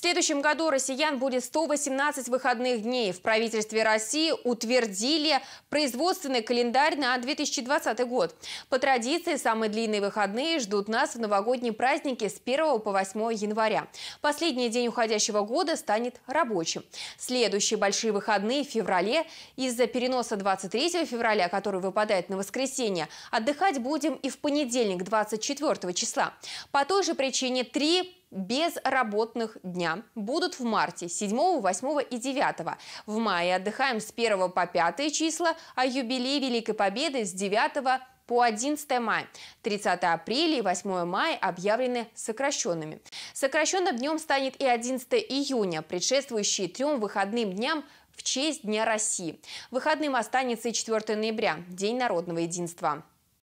В следующем году россиян будет 118 выходных дней. В правительстве России утвердили производственный календарь на 2020 год. По традиции, самые длинные выходные ждут нас в новогодние праздники с 1 по 8 января. Последний день уходящего года станет рабочим. Следующие большие выходные в феврале. Из-за переноса 23 февраля, который выпадает на воскресенье, отдыхать будем и в понедельник, 24 числа. По той же причине три безработных дня будут в марте 7, 8 и 9. В мае отдыхаем с 1 по 5 числа, а юбилей Великой Победы с 9 по 11 мая. 30 апреля и 8 мая объявлены сокращенными. Сокращенным днем станет и 11 июня, предшествующие трем выходным дням в честь Дня России. Выходным останется и 4 ноября, День народного единства.